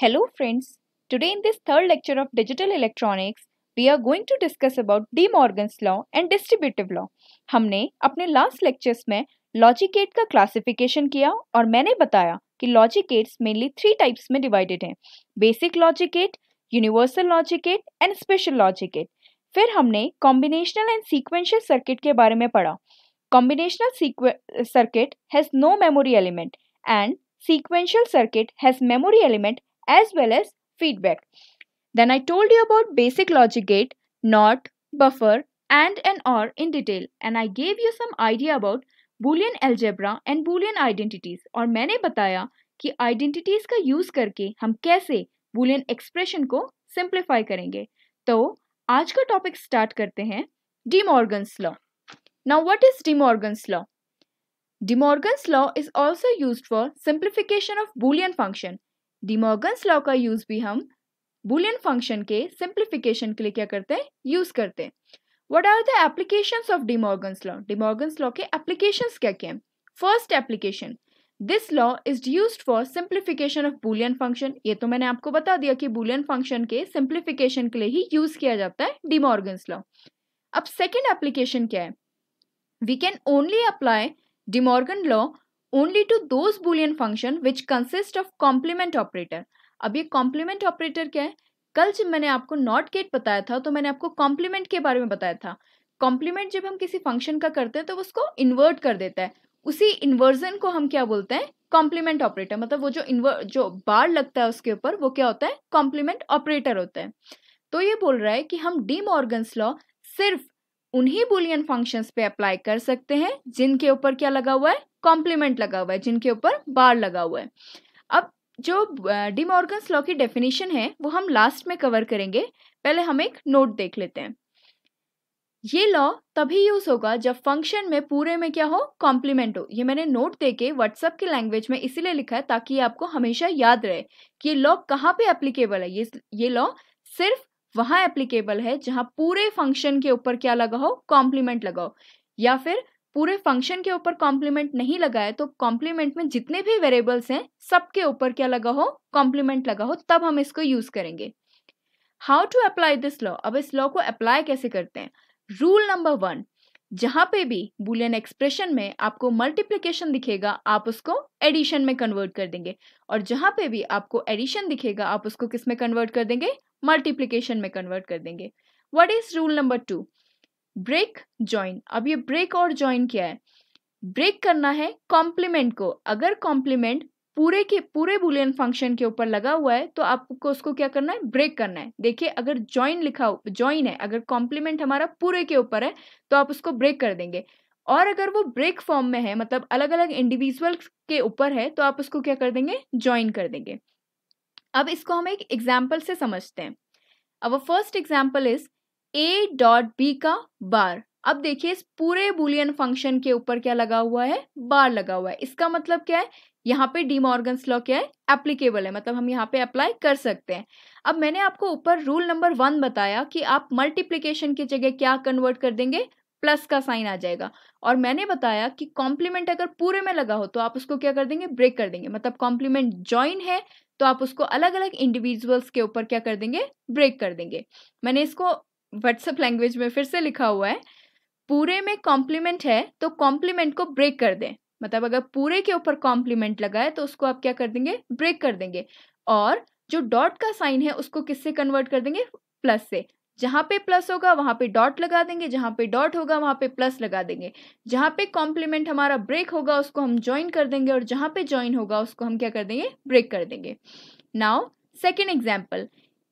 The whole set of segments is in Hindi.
Hello friends, today in this third lecture of digital electronics, we are going to discuss about De Morgan's law and distributive law. हमने अपने लास्ट लेक्चर्स में लॉजिकेट का क्लासिफिकेशन किया और मैंने बताया कि लॉजिकेट्स मेनली थ्री टाइप्स में डिवाइडेड हैं basic logic gate universal logic gate and special logic gate फिर हमने कॉम्बिनेशनल एंड सीक्वेंशियल सर्किट के बारे में पढ़ा combinational circuit has no memory element and sequential circuit has memory element as well as feedback. Then I told you about basic logic gate, NOT, buffer and an or in detail and I gave you some idea about boolean algebra and boolean identities और मैंने बताया कि identities का use करके हम कैसे boolean expression को simplify करेंगे तो आज का topic start करते हैं De Morgan's law. Now what is De Morgan's law? De Morgan's law is also used for simplification of boolean function De Morgan's law का यूज भी हम बुलियन फंक्शन के सिंप्लीफिकेशन के लिए क्या करते हैं यूज करते हैं what are the application of De Morgan's law De Morgan's law के एप्लीकेशन क्या क्या है first application this law is use for simplification of Boolean function ये तो मैंने आपको बता दिया कि बुलियन फंक्शन के सिंप्लीफिकेशन के लिए ही यूज किया जाता है डिमोर्गन्स लॉ अब सेकेंड एप्लीकेशन क्या है we can only apply De Morgan law only to those Boolean function which consist of complement operator अब ये कॉम्प्लीमेंट ऑपरेटर क्या है कल जब मैंने आपको नॉट गेट बताया था तो मैंने आपको कॉम्प्लीमेंट के बारे में बताया था कॉम्प्लीमेंट जब हम किसी फंक्शन का करते हैं तो उसको इन्वर्ट कर देता है उसी इन्वर्जन को हम क्या बोलते हैं कॉम्प्लीमेंट ऑपरेटर मतलब वो जो इन्वर जो बार लगता है उसके ऊपर वो क्या होता है कॉम्प्लीमेंट ऑपरेटर होता है तो ये बोल रहा है कि हम डी मॉर्गन्स लॉ सिर्फ उन्हीं बुलियन फंक्शंस पे अप्लाई कर सकते हैं जिनके ऊपर क्या लगा हुआ है कॉम्प्लीमेंट लगा हुआ है जिनके ऊपर बार लगा हुआ है अब जो डिमॉर्गन्स लॉ की डेफिनेशन है वो हम लास्ट में कवर करेंगे पहले हम एक नोट देख लेते हैं ये लॉ तभी यूज होगा जब फंक्शन में पूरे में क्या हो कॉम्प्लीमेंट हो ये मैंने नोट दे के व्हाट्सअप के लैंग्वेज में इसीलिए लिखा है ताकि आपको हमेशा याद रहे कि ये लॉ कहाँ पे एप्लीकेबल है ये ये लॉ सिर्फ वहां एप्लीकेबल है जहां पूरे फंक्शन के ऊपर क्या लगाओ कॉम्प्लीमेंट लगाओ या फिर पूरे फंक्शन के ऊपर कॉम्प्लीमेंट नहीं लगाए तो कॉम्प्लीमेंट में जितने भी वेरिएबल्स हैं सबके ऊपर क्या लगाओ कॉम्प्लीमेंट लगाओ तब हम इसको यूज करेंगे how to apply this law अब इस लॉ को अप्लाई कैसे करते हैं रूल नंबर वन जहां पे भी बुलियन एक्सप्रेशन में आपको मल्टीप्लीकेशन दिखेगा आप उसको एडिशन में कन्वर्ट कर देंगे और जहां पे भी आपको एडिशन दिखेगा आप उसको किस में कन्वर्ट कर देंगे मल्टीप्लीकेशन में कन्वर्ट कर देंगे what is rule number two break join अब ये ब्रेक और ज्वाइन क्या है ब्रेक करना है कॉम्प्लीमेंट को अगर कॉम्प्लीमेंट पूरे के पूरे बुलियन फंक्शन के ऊपर लगा हुआ है तो आपको उसको क्या करना है ब्रेक करना है देखिए अगर ज्वाइन लिखा ज्वाइन है अगर कॉम्प्लीमेंट हमारा पूरे के ऊपर है तो आप उसको ब्रेक कर देंगे और अगर वो ब्रेक फॉर्म में है मतलब अलग अलग इंडिविजुअल के ऊपर है तो आप उसको क्या कर देंगे ज्वाइन कर देंगे अब इसको हम एक एग्जाम्पल से समझते हैं अब first example is A dot B का बार अब देखिए इस पूरे बुलियन फंक्शन के ऊपर क्या लगा हुआ है बार लगा हुआ है इसका मतलब क्या है यहाँ पे डी मॉर्गन्स लॉ क्या है एप्लीकेबल है मतलब हम यहाँ पे अप्लाई कर सकते हैं अब मैंने आपको ऊपर रूल नंबर वन बताया कि आप मल्टीप्लीकेशन की जगह क्या कन्वर्ट कर देंगे प्लस का साइन आ जाएगा और मैंने बताया कि कॉम्प्लीमेंट अगर पूरे में लगा हो तो आप उसको क्या कर देंगे ब्रेक कर देंगे मतलब कॉम्प्लीमेंट ज्वाइन है तो आप उसको अलग अलग इंडिविजुअल्स के ऊपर क्या कर देंगे ब्रेक कर देंगे मैंने इसको व्हाट्सएप लैंग्वेज में फिर से लिखा हुआ है पूरे में कॉम्प्लीमेंट है तो कॉम्प्लीमेंट को ब्रेक कर दें मतलब अगर पूरे के ऊपर कॉम्प्लीमेंट लगा है तो उसको आप क्या कर देंगे ब्रेक कर देंगे और जो डॉट का साइन है उसको किससे कन्वर्ट कर देंगे प्लस से जहाँ पे प्लस होगा वहाँ पे डॉट लगा देंगे जहाँ पे डॉट होगा वहाँ पे प्लस लगा देंगे जहाँ पे कॉम्प्लीमेंट हमारा ब्रेक होगा उसको हम ज्वाइन कर देंगे और जहाँ पे ज्वाइन होगा उसको हम क्या कर देंगे ब्रेक कर देंगे now second example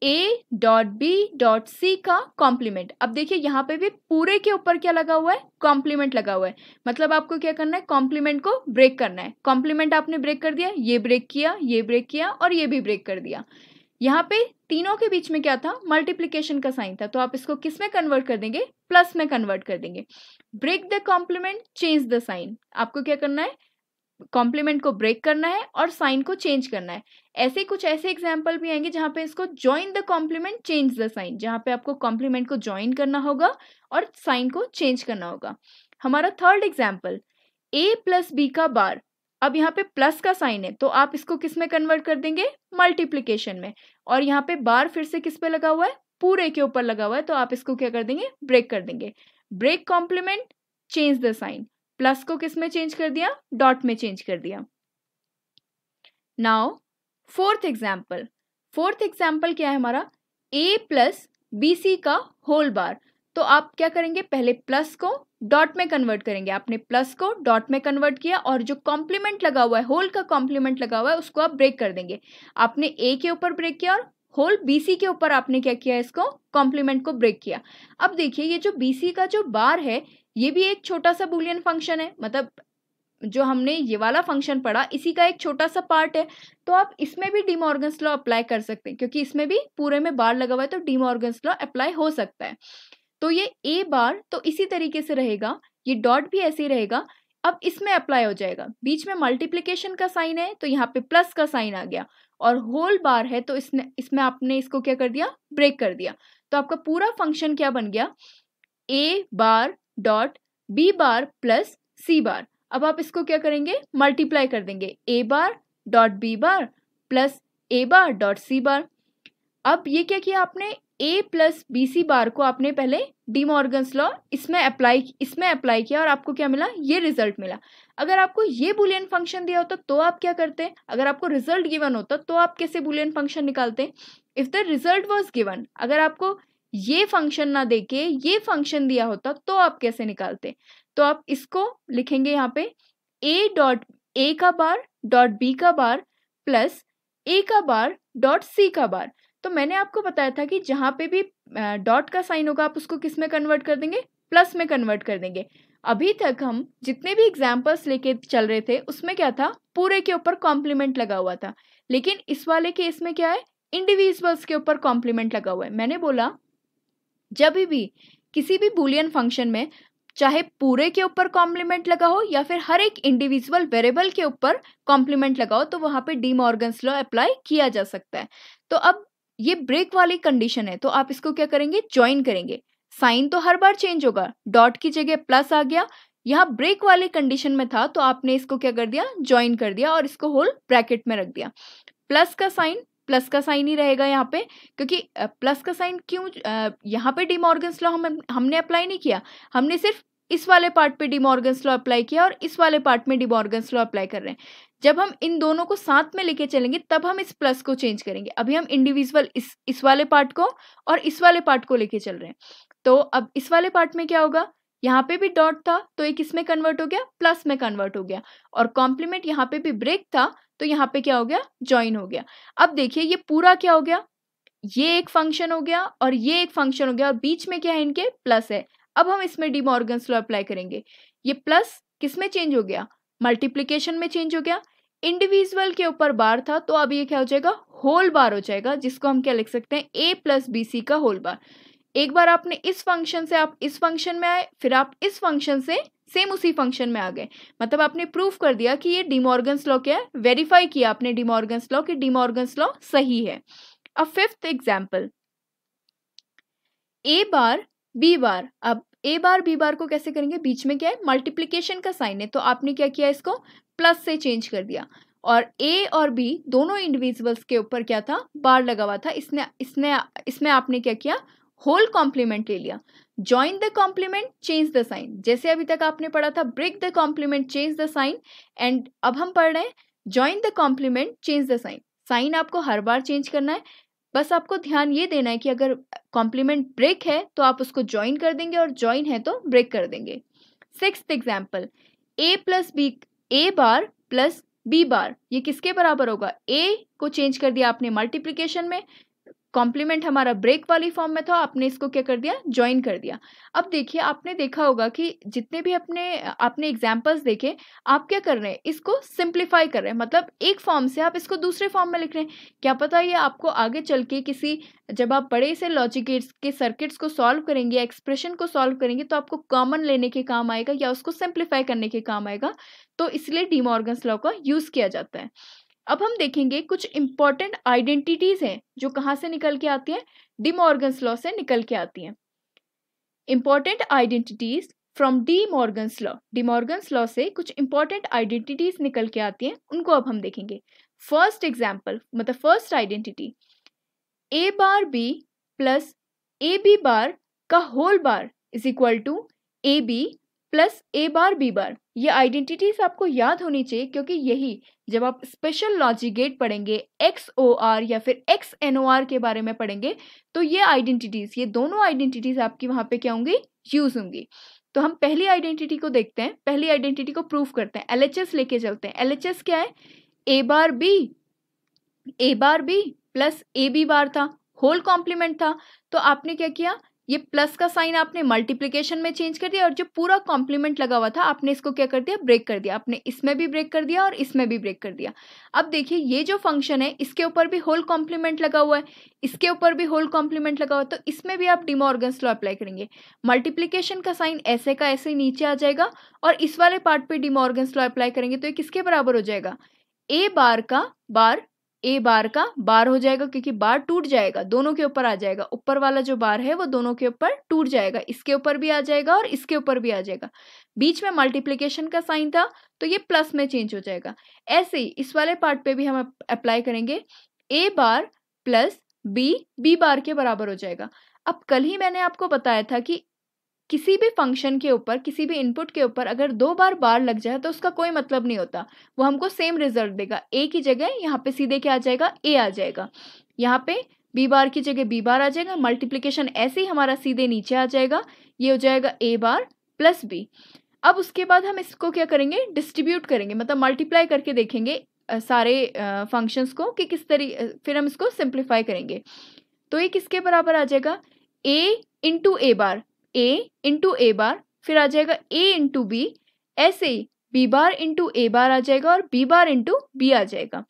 A dot B dot C का कॉम्प्लीमेंट अब देखिए यहाँ पे भी पूरे के ऊपर क्या लगा हुआ है कॉम्प्लीमेंट लगा हुआ है मतलब आपको क्या करना है कॉम्प्लीमेंट को ब्रेक करना है कॉम्प्लीमेंट आपने ब्रेक कर दिया ये ब्रेक किया ये ब्रेक किया और ये भी ब्रेक कर दिया यहाँ पे तीनों के बीच में क्या था मल्टीप्लीकेशन का साइन था तो आप इसको किस में कन्वर्ट कर देंगे प्लस में कन्वर्ट कर देंगे break the complement change the sign आपको क्या करना है कॉम्प्लीमेंट को ब्रेक करना है और साइन को चेंज करना है ऐसे कुछ ऐसे एग्जाम्पल भी आएंगे जहां पे इसको join the complement change the sign जहां पे आपको कॉम्प्लीमेंट को ज्वाइन करना होगा और साइन को चेंज करना होगा हमारा third example A plus B का बार अब यहाँ पे प्लस का साइन है तो आप इसको किस में कन्वर्ट कर देंगे मल्टीप्लीकेशन में और यहाँ पे बार फिर से किस पे लगा हुआ है पूरे के ऊपर लगा हुआ है तो आप इसको क्या कर देंगे ब्रेक कर देंगे break complement change the sign plus को किस में चेंज कर दिया डॉट में चेंज कर दिया now fourth example fourth example क्या है हमारा ए प्लस बी सी का होल बार तो आप क्या करेंगे पहले प्लस को डॉट में कन्वर्ट करेंगे आपने प्लस को डॉट में कन्वर्ट किया और जो कॉम्प्लीमेंट लगा हुआ है होल का कॉम्प्लीमेंट लगा हुआ है उसको आप ब्रेक कर देंगे आपने ए के ऊपर ब्रेक किया और होल बीसी के ऊपर आपने क्या किया इसको कॉम्प्लीमेंट को ब्रेक किया अब देखिए ये जो बीसी का जो बार है ये भी एक छोटा सा बुलियन फंक्शन है मतलब जो हमने ये वाला फंक्शन पढ़ा इसी का एक छोटा सा पार्ट है तो आप इसमें भी डीमॉर्गन्स लॉ अप्लाई कर सकते हैं क्योंकि इसमें भी पूरे में बार लगा हुआ है तो डिमोर्गन्स लॉ अप्लाई हो सकता है तो ये ए बार तो इसी तरीके से रहेगा ये डॉट भी ऐसे ही रहेगा अब इसमें अप्लाई हो जाएगा बीच में मल्टीप्लीकेशन का साइन है तो यहाँ पे प्लस का साइन आ गया और होल बार है तो इसने इसमें आपने इसको क्या कर दिया ब्रेक कर दिया तो आपका पूरा फंक्शन क्या बन गया A bar dot B bar plus C bar अब आप इसको क्या करेंगे मल्टीप्लाई कर देंगे A bar dot B bar plus A bar dot C bar अब ये क्या किया आपने ए प्लस बी सी बार को आपने पहले डी मॉर्गन्स लॉ इसमें अप्लाई इसमें अप्लाई किया और आपको क्या मिला ये रिजल्ट मिला अगर आपको ये बुलियन फंक्शन दिया होता तो, तो आप क्या करते हैं अगर आपको रिजल्ट गिवन होता तो आप कैसे बुलियन फंक्शन निकालते if the result was given अगर आपको ये फंक्शन ना देके ये फंक्शन दिया होता तो, तो आप कैसे निकालते तो आप इसको लिखेंगे यहाँ पे ए डॉट ए का बार डॉट बी का बार प्लस ए का बार डॉट सी का बार तो मैंने आपको बताया था कि जहाँ पे भी डॉट का साइन होगा आप उसको किस में कन्वर्ट कर देंगे प्लस में कन्वर्ट कर देंगे अभी तक हम जितने भी एग्जाम्पल्स लेके चल रहे थे उसमें क्या था पूरे के ऊपर कॉम्प्लीमेंट लगा हुआ था लेकिन इस वाले केस में क्या है इंडिविजुअल्स के ऊपर कॉम्प्लीमेंट लगा हुआ है मैंने बोला जब भी किसी भी बुलियन फंक्शन में चाहे पूरे के ऊपर कॉम्प्लीमेंट लगा हो या फिर हर एक इंडिविजुअल वेरिएबल के ऊपर कॉम्प्लीमेंट लगाओ तो वहां पे डी मॉर्गन्स लॉ अप्लाई किया जा सकता है तो अब ये ब्रेक वाली कंडीशन है तो आप इसको क्या करेंगे ज्वाइन करेंगे साइन तो हर बार चेंज होगा डॉट की जगह प्लस आ गया यहाँ ब्रेक वाले कंडीशन में था तो आपने इसको क्या कर दिया ज्वाइन कर दिया और इसको होल ब्रैकेट में रख दिया प्लस का साइन प्लस का साइन ही रहेगा यहाँ पे क्योंकि प्लस का साइन क्यों यहाँ पे डिमॉर्गन्स लॉ हम हमने अप्लाई नहीं किया हमने सिर्फ इस वाले पार्ट पे डिमॉर्गन्स लॉ अप्लाई किया और इस वाले पार्ट में डिमॉर्गन्स लॉ अप्लाई कर रहे हैं जब हम इन दोनों को साथ में लेके चलेंगे तब हम इस प्लस को चेंज करेंगे अभी हम इंडिविजुअल इस इस वाले पार्ट को और इस वाले पार्ट को लेके चल रहे हैं तो अब इस वाले पार्ट में क्या होगा यहाँ पे भी डॉट था तो एक इसमें कन्वर्ट हो गया प्लस में कन्वर्ट हो गया और कॉम्प्लीमेंट यहाँ पे भी ब्रेक था तो यहाँ पे क्या हो गया ज्वाइन हो गया अब देखिए ये पूरा क्या हो गया ये एक फंक्शन हो गया और ये एक फंक्शन हो गया और बीच में क्या है इनके प्लस है अब हम इसमें डिमोर्गन स्लो अप्लाई करेंगे ये प्लस किसमें चेंज हो गया मल्टीप्लीकेशन में चेंज हो गया इंडिविजुअल के ऊपर बार था तो अब ये क्या हो जाएगा होल बार हो जाएगा जिसको हम क्या लिख सकते हैं ए प्लस बी सी का होल बार एक बार आपने इस फंक्शन से आप इस फंक्शन में आए फिर आप इस फंक्शन से सेम उसी फंक्शन में आ गए मतलब आपने प्रूव कर दिया कि ये डिमॉर्गन्स लॉ क्या है वेरीफाई किया आपने डिमॉर्गन्स लॉ कि डिमॉर्गन्स लॉ सही है अब fifth example A bar B bar अब ए बार बी बार को कैसे करेंगे बीच में क्या है मल्टीप्लीकेशन का साइन है तो आपने क्या किया इसको प्लस से चेंज कर दिया और ए और बी दोनों इंडिविजुअल्स के ऊपर क्या था बार लगा हुआ था इसने इसने इसमें आपने क्या किया होल कॉम्प्लीमेंट ले लिया join the complement change the sign जैसे अभी तक आपने पढ़ा था break the complement change the sign and अब हम पढ़ रहे हैं join the complement change the sign sign आपको हर बार चेंज करना है बस आपको ध्यान ये देना है कि अगर कॉम्प्लीमेंट ब्रेक है तो आप उसको ज्वाइन कर देंगे और ज्वाइन है तो ब्रेक कर देंगे six example A plus B A bar plus B bar ये किसके बराबर होगा ए को चेंज कर दिया आपने मल्टीप्लीकेशन में कॉम्प्लीमेंट हमारा ब्रेक वाली फॉर्म में था आपने इसको क्या कर दिया ज्वाइन कर दिया अब देखिए आपने देखा होगा कि जितने भी अपने आपने एग्जाम्पल्स देखे आप क्या कर रहे हैं इसको सिंप्लीफाई कर रहे हैं मतलब एक फॉर्म से आप इसको दूसरे फॉर्म में लिख रहे हैं क्या पता ये आपको आगे चल के किसी जब आप बड़े से लॉजिकेट्स के सर्किट्स को सॉल्व करेंगे एक्सप्रेशन को सॉल्व करेंगे तो आपको कॉमन लेने के काम आएगा या उसको सिंप्लीफाई करने के काम आएगा तो इसलिए डीमॉर्गन्स लॉ का यूज़ किया जाता है अब हम देखेंगे कुछ इंपॉर्टेंट आइडेंटिटीज हैं जो कहाँ से निकल के आती हैं डीमॉर्गन्स लॉ से निकल के आती हैं important identities from De Morgan's law De Morgan's law से कुछ इंपॉर्टेंट आइडेंटिटीज निकल के आती हैं उनको अब हम देखेंगे फर्स्ट एग्जाम्पल मतलब first identity A bar B plus A B bar का whole bar is equal to A B plus A bar B bar ये आइडेंटिटीज आपको याद होनी चाहिए क्योंकि यही जब आप स्पेशल लॉजिक गेट पढ़ेंगे एक्स ओ आर या फिर एक्स एन ओ आर के बारे में पढ़ेंगे तो ये आइडेंटिटीज ये दोनों आइडेंटिटीज आपकी वहां पे क्या होंगी यूज होंगी तो हम पहली आइडेंटिटी को देखते हैं पहली आइडेंटिटी को प्रूफ करते हैं एल एच एस लेके चलते हैं एल एच एस क्या है A bar B A bar B plus A B bar था होल कॉम्प्लीमेंट था तो आपने क्या किया ये प्लस का साइन आपने मल्टीप्लीकेशन में चेंज कर दिया और जो पूरा कॉम्प्लीमेंट लगा हुआ था आपने इसको क्या कर दिया ब्रेक कर दिया आपने इसमें भी ब्रेक कर दिया और इसमें भी ब्रेक कर दिया अब देखिए ये जो फंक्शन है इसके ऊपर भी होल कॉम्प्लीमेंट लगा हुआ है इसके ऊपर भी होल कॉम्प्लीमेंट लगा हुआ है तो इसमें भी आप डिमॉर्गन्स लॉ अप्लाई करेंगे मल्टीप्लीकेशन का साइन ऐसे का ऐसे नीचे आ जाएगा और इस वाले पार्ट पर डिमॉर्गन्स लॉ अप्लाई करेंगे तो ये किसके बराबर हो जाएगा ए बार का बार ए बार का बार हो जाएगा क्योंकि बार टूट जाएगा दोनों के ऊपर आ जाएगा ऊपर वाला जो बार है वो दोनों के ऊपर टूट जाएगा इसके ऊपर भी आ जाएगा और इसके ऊपर भी आ जाएगा बीच में मल्टीप्लीकेशन का साइन था तो ये प्लस में चेंज हो जाएगा ऐसे ही इस वाले पार्ट पे भी हम अप्लाई करेंगे A bar plus B B bar के बराबर हो जाएगा अब कल ही मैंने आपको बताया था कि किसी भी फंक्शन के ऊपर किसी भी इनपुट के ऊपर अगर दो बार बार लग जाए तो उसका कोई मतलब नहीं होता वो हमको सेम रिजल्ट देगा ए की जगह यहाँ पे सीधे क्या आ जाएगा ए आ जाएगा यहाँ पे बी बार की जगह बी बार आ जाएगा मल्टीप्लीकेशन ऐसे ही हमारा सीधे नीचे आ जाएगा ये हो जाएगा ए बार प्लस बी अब उसके बाद हम इसको क्या करेंगे डिस्ट्रीब्यूट करेंगे मतलब मल्टीप्लाई करके देखेंगे सारे फंक्शंस को कि किस तरी फिर हम इसको सिंप्लीफाई करेंगे तो ये किसके बराबर आ जाएगा ए इंटू ए बार ए इंटू ए बार फिर आ जाएगा ए इंटू बी ऐसे ही बी बार इंटू ए बार आ जाएगा और बी बार इंटू बी आ जाएगा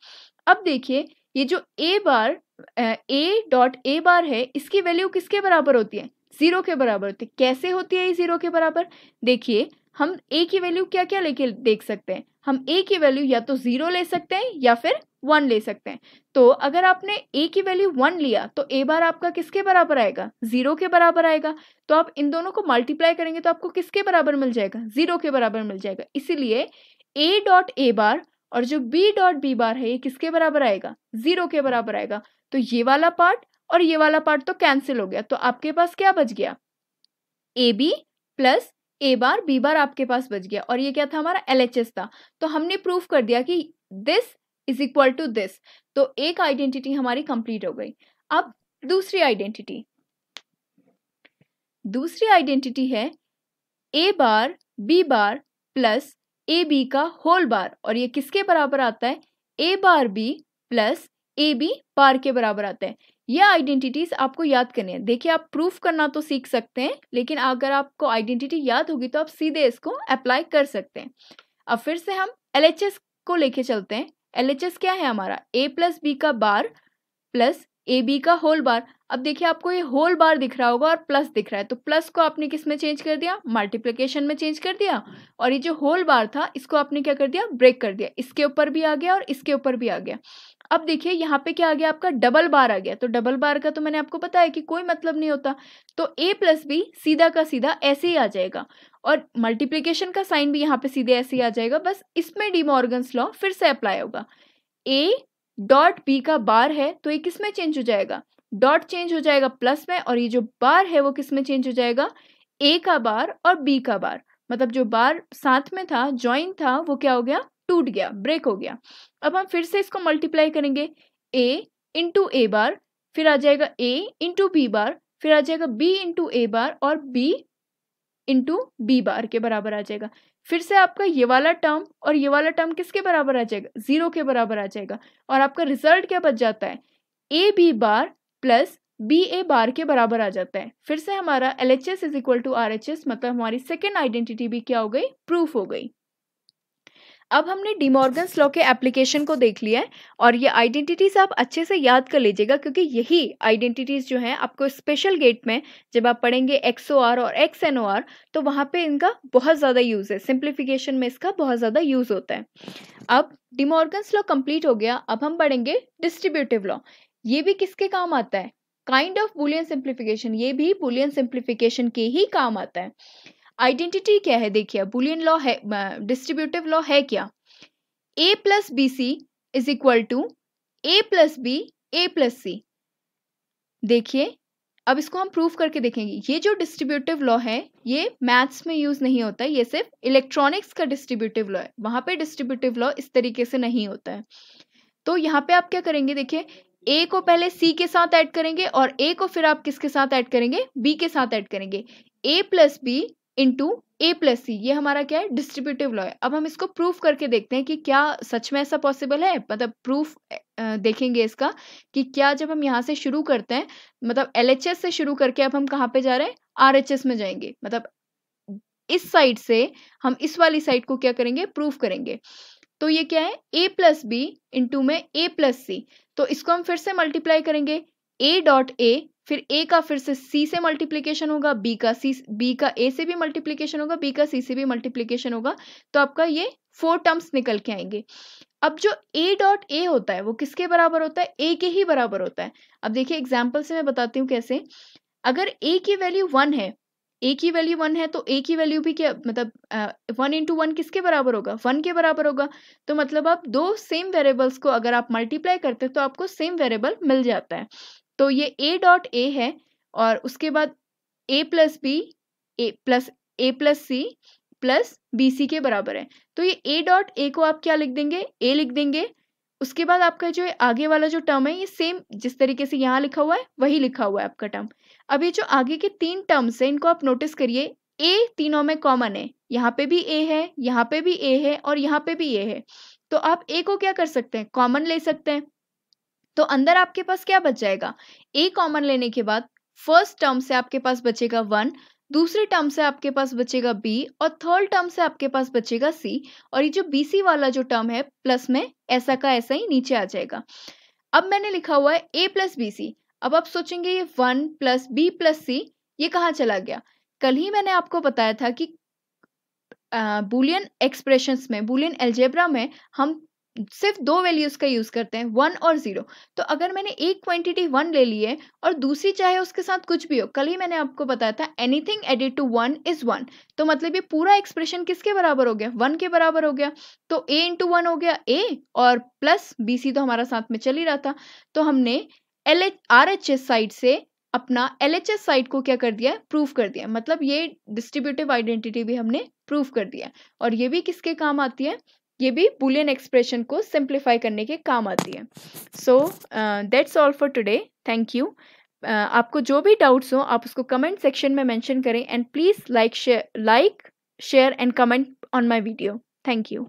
अब देखिए ये जो ए बार ए डॉट ए बार है इसकी वैल्यू किसके बराबर होती है ज़ीरो के बराबर होती है कैसे होती है ये ज़ीरो के बराबर देखिए हम ए की वैल्यू क्या क्या लेके देख सकते हैं हम ए की वैल्यू या तो ज़ीरो ले सकते हैं या फिर वन ले सकते हैं तो अगर आपने ए की वैल्यू वन लिया तो ए बार आपका किसके बराबर आएगा जीरो के बराबर आएगा तो आप इन दोनों को मल्टीप्लाई करेंगे तो आपको किसके बराबर मिल जाएगा जीरो के बराबर मिल जाएगा इसीलिए ए डॉट ए बार और जो बी डॉट बी बार है ये किसके बराबर आएगा जीरो के बराबर आएगा तो ये वाला पार्ट और ये वाला पार्ट तो कैंसिल हो गया तो आपके पास क्या बच गया A B plus A bar B bar आपके पास बच गया और ये क्या था हमारा एल था तो हमने प्रूफ कर दिया कि this is equal to this तो एक आइडेंटिटी हमारी कंप्लीट हो गई अब दूसरी आइडेंटिटी दूसरी आइडेंटिटी है A bar B bar plus A B का होल बार और ये किसके बराबर आता है A bar B plus A B bar के बराबर आता है ये आइडेंटिटीज आपको याद करनी है देखिए आप प्रूफ करना तो सीख सकते हैं लेकिन अगर आपको आइडेंटिटी याद होगी तो आप सीधे इसको अप्लाई कर सकते हैं अब फिर से हम एल को लेके चलते हैं एल क्या है हमारा ए प्लस बी का बार प्लस ए बी का होल बार अब देखिए आपको ये होल बार दिख रहा होगा और प्लस दिख रहा है तो प्लस को आपने किस में चेंज कर दिया मल्टीप्लिकेशन में चेंज कर दिया और ये जो होल बार था इसको आपने क्या कर दिया ब्रेक कर दिया इसके ऊपर भी आ गया और इसके ऊपर भी आ गया अब देखिए यहाँ पे क्या आ गया आपका डबल बार आ गया तो डबल बार का तो मैंने आपको बताया कि कोई मतलब नहीं होता तो ए प्लस बी सीधा का सीधा ऐसे ही आ जाएगा और मल्टीप्लीकेशन का साइन भी यहाँ पे सीधे ऐसे ही आ जाएगा बस इसमें डीमॉर्गन्स लॉ फिर से अप्लाई होगा ए डॉट बी का बार है तो ये किस में चेंज हो जाएगा डॉट चेंज हो जाएगा प्लस में और ये जो बार है वो किस में चेंज हो जाएगा ए का बार और बी का बार मतलब जो बार साथ में था ज्वाइन था वो क्या हो गया टूट गया ब्रेक हो गया अब हम फिर से इसको मल्टीप्लाई करेंगे ए इंटू ए बार फिर आ जाएगा ए इंटू बी बार फिर आ जाएगा बी इंटू ए बार और बी इंटू बी बार के बराबर आ जाएगा फिर से आपका ये वाला टर्म और ये वाला टर्म किसके बराबर आ जाएगा जीरो के बराबर आ जाएगा और आपका रिजल्ट क्या बच जाता है A B bar plus B A bar के बराबर आ जाता है फिर से हमारा L H S is equal to R H S मतलब हमारी सेकेंड आइडेंटिटी भी क्या हो गई प्रूफ हो गई अब हमने डिमॉर्गन्स लॉ के एप्लीकेशन को देख लिया है और ये आइडेंटिटीज आप अच्छे से याद कर लीजिएगा क्योंकि यही आइडेंटिटीज जो हैं आपको स्पेशल गेट में जब आप पढ़ेंगे एक्स और एक्स तो वहाँ पे इनका बहुत ज़्यादा यूज़ है सिंप्लीफिकेशन में इसका बहुत ज़्यादा यूज़ होता है अब डिमॉर्गन्स लॉ कंप्लीट हो गया अब हम पढ़ेंगे डिस्ट्रीब्यूटिव लॉ ये भी किसके काम आता है काइंड ऑफ बुलियन सिंप्लीफिकेशन ये भी बुलियन सिंप्लीफिकेशन के ही काम आता है आइडेंटिटी क्या है देखिए बुलियन लॉ है डिस्ट्रीब्यूटिव लॉ है क्या A plus B C is equal to A plus B A plus C देखिए अब इसको हम प्रूफ करके देखेंगे ये जो डिस्ट्रीब्यूटिव लॉ है ये मैथ्स में यूज़ नहीं होता ये सिर्फ इलेक्ट्रॉनिक्स का डिस्ट्रीब्यूटिव लॉ है वहां पे डिस्ट्रीब्यूटिव लॉ इस तरीके से नहीं होता है तो यहाँ पे आप क्या करेंगे देखिए ए को पहले सी के साथ ऐड करेंगे और ए को फिर आप किसके साथ ऐड करेंगे बी के साथ ऐड करेंगे A plus B into A plus C ये हमारा क्या है डिस्ट्रीब्यूटिव लॉ है अब हम इसको प्रूफ करके देखते हैं कि क्या सच में ऐसा पॉसिबल है मतलब प्रूफ देखेंगे इसका कि क्या जब हम यहाँ से शुरू करते हैं मतलब एल से शुरू करके अब हम कहाँ पे जा रहे हैं आर में जाएंगे मतलब इस साइड से हम इस वाली साइड को क्या करेंगे प्रूफ करेंगे तो ये क्या है ए प्लस बी इंटू में ए प्लस सी तो इसको हम फिर से मल्टीप्लाई करेंगे ए डॉट ए फिर ए का फिर से सी से मल्टीप्लीकेशन होगा बी का सी बी का ए से भी मल्टीप्लीकेशन होगा बी का सी से भी मल्टीप्लीकेशन होगा तो आपका ये फोर टर्म्स निकल के आएंगे अब जो ए डॉट ए होता है वो किसके बराबर होता है ए के ही बराबर होता है अब देखिए एग्जाम्पल से मैं बताती हूँ कैसे अगर ए की वैल्यू वन है ए की वैल्यू वन है तो ए की वैल्यू भी क्या मतलब वन इंटू वन किसके बराबर होगा वन के बराबर होगा तो मतलब आप दो सेम वेरिएबल्स को अगर आप मल्टीप्लाई करते हैं तो आपको सेम वेरिएबल मिल जाता है तो ये ए डॉट ए है और उसके बाद A plus B A plus A plus C plus B C के बराबर है तो ये ए डॉट ए को आप क्या लिख देंगे ए लिख देंगे उसके बाद आपका जो आगे वाला जो टर्म है ये सेम जिस तरीके से यहाँ लिखा हुआ है वही लिखा हुआ है आपका टर्म अब ये जो आगे के तीन टर्म्स हैं इनको आप नोटिस करिए ए तीनों में कॉमन है यहाँ पे भी ए है यहाँ पे भी ए है और यहाँ पे भी ए है तो आप ए को क्या कर सकते हैं कॉमन ले सकते हैं तो अंदर आपके पास क्या बच जाएगा ए कॉमन लेने के बाद फर्स्ट टर्म से आपके पास बचेगा वन दूसरे टर्म से आपके पास बचेगा बी और थर्ड टर्म से आपके पास बचेगा सी और ये जो बी सी वाला जो टर्म है प्लस में ऐसा का ऐसा ही नीचे आ जाएगा अब मैंने लिखा हुआ है ए प्लस बी सी अब आप सोचेंगे ये one plus B plus C ये कहाँ चला गया कल ही मैंने आपको बताया था कि बुलियन एक्सप्रेशंस में बुलियन एल्जेब्रा में हम सिर्फ दो वैल्यूज का यूज करते हैं वन और जीरो तो अगर मैंने एक क्वांटिटी वन ले ली है और दूसरी चाहे उसके साथ कुछ भी हो कल ही मैंने आपको बताया था anything added to one is one तो मतलब ये पूरा एक्सप्रेशन किसके बराबर हो गया वन के बराबर हो गया तो ए इंटू वन हो गया ए और प्लस बी सी तो हमारा साथ में चल ही रहा था तो हमने L H R H S side से अपना एल एच एस साइड को क्या कर दिया प्रूफ कर दिया मतलब ये डिस्ट्रीब्यूटिव आइडेंटिटी भी हमने प्रूफ कर दिया और ये भी किसके काम आती है ये भी बुलियन एक्सप्रेशन को सिंप्लीफाई करने के काम आती है so that's all for today thank you आपको जो भी डाउट्स हो आप उसको कमेंट सेक्शन में मेंशन करें and please like share like share and comment on my video thank you